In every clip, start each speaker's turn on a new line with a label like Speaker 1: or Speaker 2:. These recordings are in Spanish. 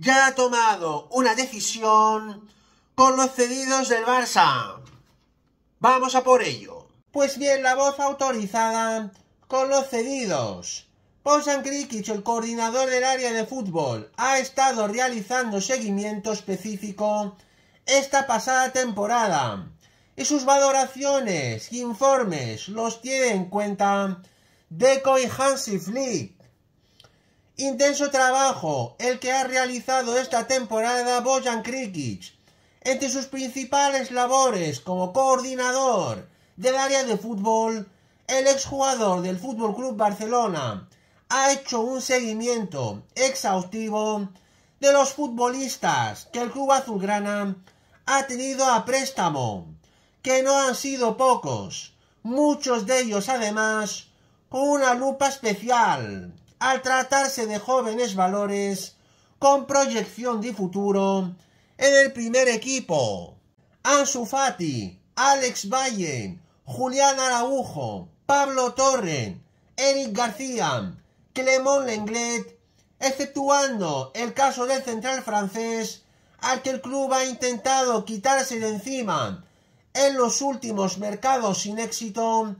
Speaker 1: ya ha tomado una decisión con los cedidos del Barça. Vamos a por ello. Pues bien, la voz autorizada con los cedidos. Posan Krikic, el coordinador del área de fútbol, ha estado realizando seguimiento específico esta pasada temporada y sus valoraciones, informes, los tiene en cuenta Deco y Hansi Flick Intenso trabajo el que ha realizado esta temporada Bojan Krikic, entre sus principales labores como coordinador del área de fútbol, el exjugador del Fútbol Club Barcelona ha hecho un seguimiento exhaustivo de los futbolistas que el club azulgrana ha tenido a préstamo, que no han sido pocos, muchos de ellos además con una lupa especial al tratarse de jóvenes valores con proyección de futuro en el primer equipo. Ansu Fati, Alex Valle, Julián Araujo, Pablo Torre... Eric García, Clemón Lenglet, exceptuando el caso del central francés al que el club ha intentado quitarse de encima en los últimos mercados sin éxito,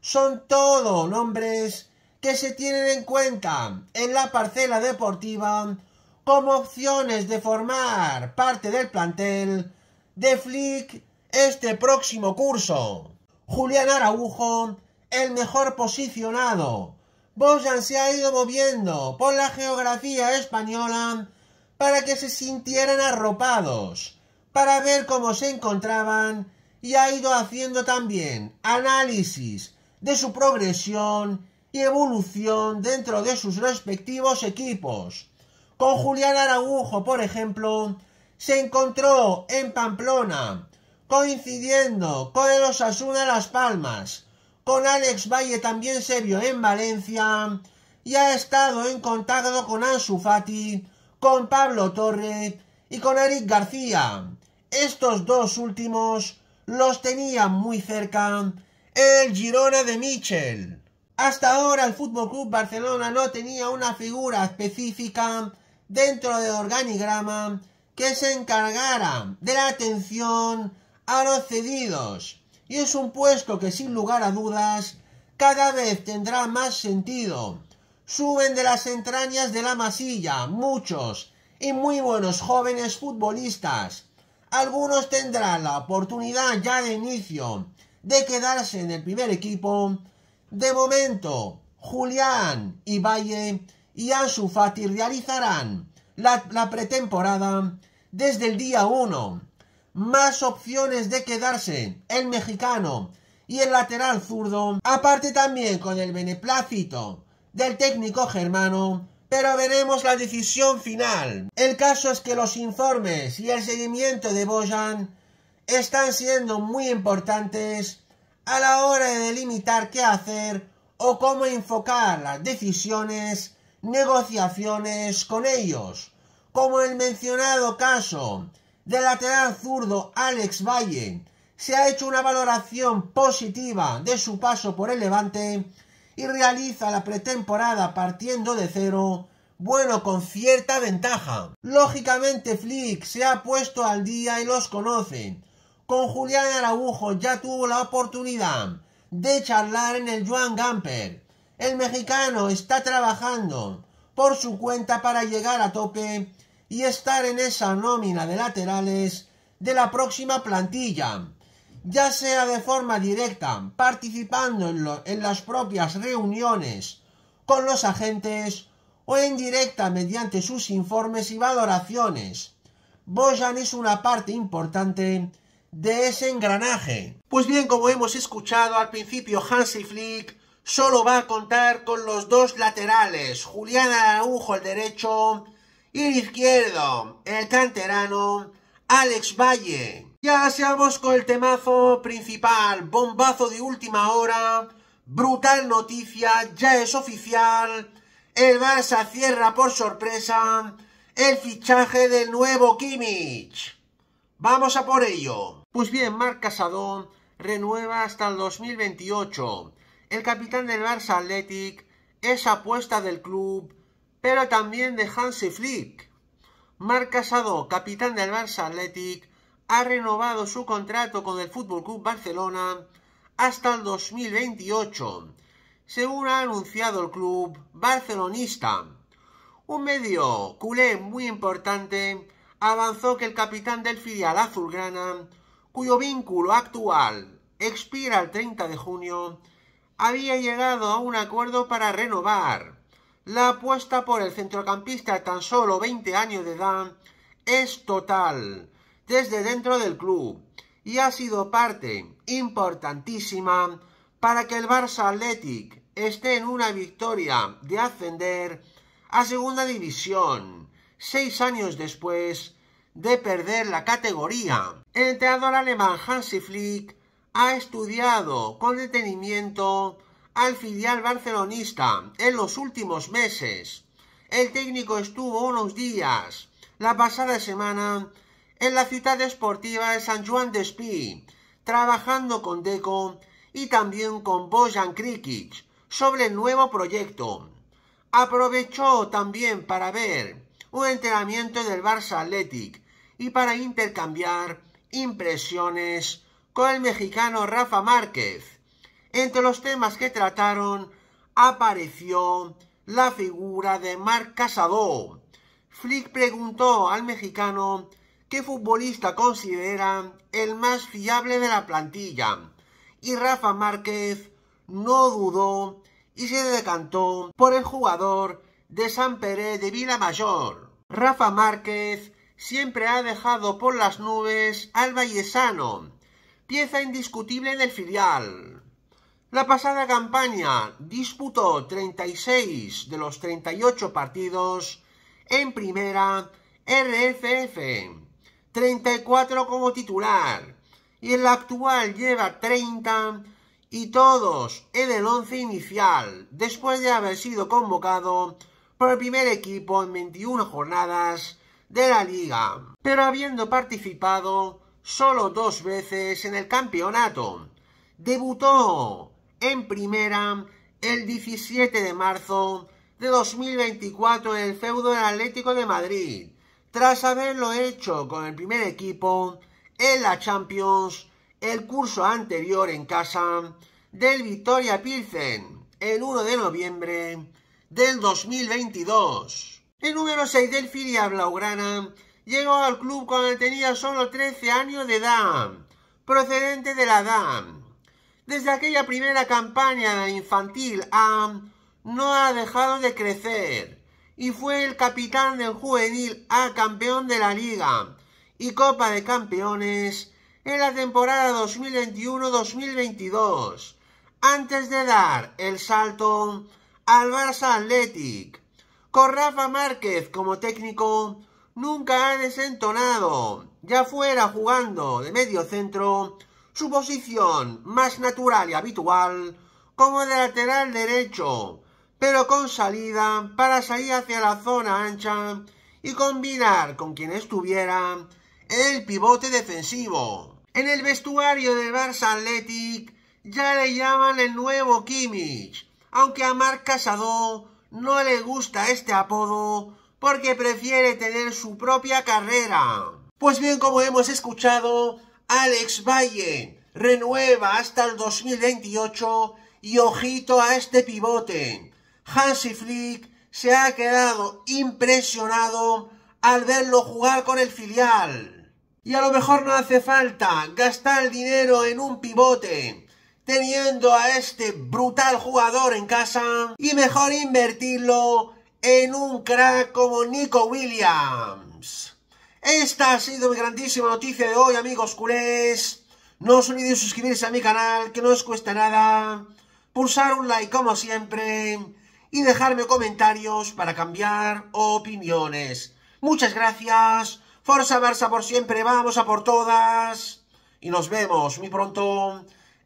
Speaker 1: son todos nombres que se tienen en cuenta en la parcela deportiva como opciones de formar parte del plantel de Flick este próximo curso. Julián Araujo, el mejor posicionado. Bojan se ha ido moviendo por la geografía española para que se sintieran arropados, para ver cómo se encontraban y ha ido haciendo también análisis de su progresión y evolución dentro de sus respectivos equipos. Con Julián Araujo, por ejemplo, se encontró en Pamplona, coincidiendo con el Osasuna Las Palmas, con Alex Valle también se vio en Valencia y ha estado en contacto con Ansu Fati, con Pablo Torre y con Eric García. Estos dos últimos los tenía muy cerca el Girona de Michel. Hasta ahora el Fútbol Club Barcelona no tenía una figura específica dentro del organigrama que se encargara de la atención a los cedidos. Y es un puesto que sin lugar a dudas cada vez tendrá más sentido. Suben de las entrañas de la masilla muchos y muy buenos jóvenes futbolistas. Algunos tendrán la oportunidad ya de inicio de quedarse en el primer equipo de momento, Julián y Valle y Ansu realizarán la, pretemporada desde el día 1. Más opciones de quedarse el mexicano y el lateral zurdo, aparte también con el beneplácito del técnico germano, pero veremos la decisión final. El caso es que los informes y el seguimiento de Bojan están siendo muy importantes a la hora de delimitar qué hacer o cómo enfocar las decisiones, negociaciones con ellos, como el mencionado caso del lateral zurdo Alex Valle, se ha hecho una valoración positiva de su paso por el Levante y realiza la pretemporada partiendo de cero, bueno, con cierta ventaja. Lógicamente Flick se ha puesto al día y los conocen, con Julián Araujo ya tuvo la oportunidad de charlar en el Joan Gamper. El mexicano está trabajando por su cuenta para llegar a tope y estar en esa nómina de laterales de la próxima plantilla, ya sea de forma directa, participando en, en las propias reuniones con los agentes o en directa mediante sus informes y valoraciones. Boyan es una parte importante de ese engranaje. Pues bien, como hemos escuchado al principio, Hansi Flick solo va a contar con los dos laterales, Julián Araujo el derecho y el izquierdo, el canterano Alex Valle. Ya seamos con el temazo principal, bombazo de última hora, brutal noticia, ya es oficial, el Barça cierra por sorpresa el fichaje del nuevo Kimmich. Vamos a por ello. Pues bien, Marc Casado renueva hasta el 2028. El capitán del Barça Athletic es apuesta del club, pero también de Hansi Flick. Marc Casado, capitán del Barça Athletic, ha renovado su contrato con el Fútbol Club Barcelona hasta el 2028, según ha anunciado el club barcelonista. Un medio culé muy importante avanzó que el capitán del filial azulgrana cuyo vínculo actual expira el 30 de junio, había llegado a un acuerdo para renovar. La apuesta por el centrocampista tan solo 20 años de edad es total desde dentro del club y ha sido parte importantísima para que el Barça Athletic esté en una victoria de ascender a segunda división seis años después de perder la categoría el entrenador alemán Hansi Flick ha estudiado con detenimiento al filial barcelonista en los últimos meses. El técnico estuvo unos días la pasada semana en la ciudad deportiva de San Juan de Espí, trabajando con Deco y también con Bojan Krikic sobre el nuevo proyecto. Aprovechó también para ver un entrenamiento del Barça Athletic y para intercambiar impresiones con el mexicano Rafa Márquez. Entre los temas que trataron apareció la figura de Marc Casado. Flick preguntó al mexicano qué futbolista considera el más fiable de la plantilla y Rafa Márquez no dudó y se decantó por el jugador de San Pérez de Vila Mayor. Rafa Márquez siempre ha dejado por las nubes al Vallesano, pieza indiscutible en el filial. La pasada campaña disputó 36 de los 38 partidos en primera RFF, 34 como titular, y el actual lleva 30 y todos en el once inicial, después de haber sido convocado por el primer equipo en 21 jornadas de la liga, pero habiendo participado solo dos veces en el campeonato. Debutó en primera el 17 de marzo de 2024 en el feudo del Atlético de Madrid, tras haberlo hecho con el primer equipo en la Champions el curso anterior en casa del Victoria Pilsen el 1 de noviembre del 2022. El número 6 del filial blaugrana llegó al club cuando tenía solo 13 años de edad, procedente de la DAM. Desde aquella primera campaña infantil A no ha dejado de crecer y fue el capitán del juvenil A campeón de la Liga y Copa de Campeones en la temporada 2021-2022, antes de dar el salto al Barça Athletic con Rafa Márquez como técnico, nunca ha desentonado. Ya fuera jugando de medio centro, su posición más natural y habitual como de lateral derecho, pero con salida para salir hacia la zona ancha y combinar con quien estuviera el pivote defensivo. En el vestuario del Barça Athletic ya le llaman el nuevo Kimmich, aunque a Marc Casado no le gusta este apodo porque prefiere tener su propia carrera. Pues bien, como hemos escuchado, Alex Valle renueva hasta el 2028 y ojito a este pivote. Hansi Flick se ha quedado impresionado al verlo jugar con el filial. Y a lo mejor no hace falta gastar dinero en un pivote teniendo a este brutal jugador en casa y mejor invertirlo en un crack como Nico Williams. Esta ha sido mi grandísima noticia de hoy, amigos culés. No os olvidéis suscribirse a mi canal, que no os cuesta nada. Pulsar un like como siempre. Y dejarme comentarios para cambiar opiniones. Muchas gracias. Forza Barça por siempre. Vamos a por todas. Y nos vemos muy pronto